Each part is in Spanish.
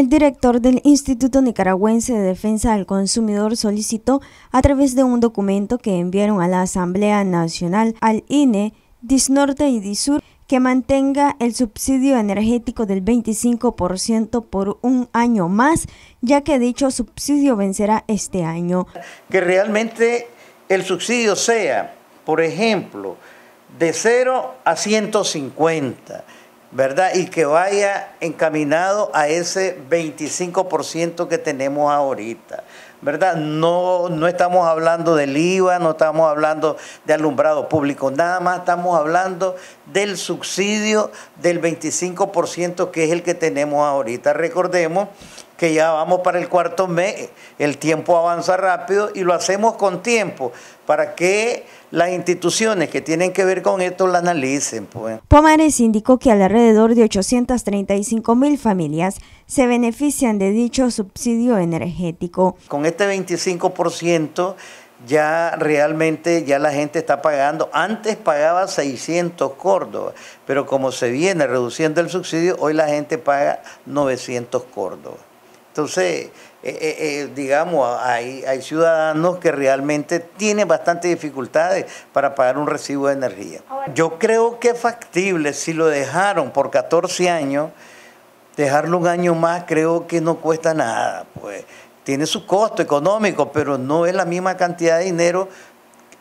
El director del Instituto Nicaragüense de Defensa del Consumidor solicitó a través de un documento que enviaron a la Asamblea Nacional, al INE, Disnorte y Disur que mantenga el subsidio energético del 25% por un año más, ya que dicho subsidio vencerá este año. Que realmente el subsidio sea, por ejemplo, de 0 a 150 ¿verdad? Y que vaya encaminado a ese 25% que tenemos ahorita. ¿Verdad? No, no estamos hablando del IVA, no estamos hablando de alumbrado público, nada más estamos hablando del subsidio del 25% que es el que tenemos ahorita. Recordemos que ya vamos para el cuarto mes, el tiempo avanza rápido y lo hacemos con tiempo para que las instituciones que tienen que ver con esto la analicen. Pues. Pomares indicó que alrededor de 835 mil familias se benefician de dicho subsidio energético. Con este 25% ya realmente ya la gente está pagando. Antes pagaba 600 Córdoba, pero como se viene reduciendo el subsidio, hoy la gente paga 900 Córdoba. Entonces, eh, eh, eh, digamos, hay, hay ciudadanos que realmente tienen bastantes dificultades para pagar un recibo de energía. Yo creo que es factible, si lo dejaron por 14 años, dejarlo un año más creo que no cuesta nada, pues tiene su costo económico, pero no es la misma cantidad de dinero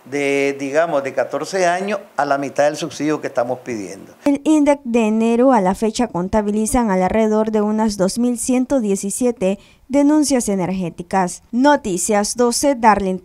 de, digamos, de 14 años a la mitad del subsidio que estamos pidiendo. El INDEC de enero a la fecha contabilizan alrededor de unas 2.117 denuncias energéticas. Noticias 12, Darlene